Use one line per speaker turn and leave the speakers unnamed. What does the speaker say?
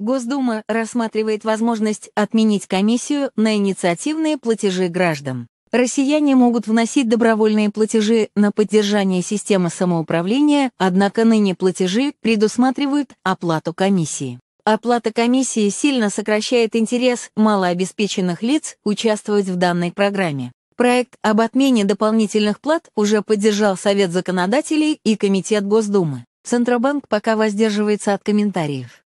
Госдума рассматривает возможность отменить комиссию на инициативные платежи граждан. Россияне могут вносить добровольные платежи на поддержание системы самоуправления, однако ныне платежи предусматривают оплату комиссии. Оплата комиссии сильно сокращает интерес малообеспеченных лиц участвовать в данной программе. Проект об отмене дополнительных плат уже поддержал Совет законодателей и Комитет Госдумы. Центробанк пока воздерживается от комментариев.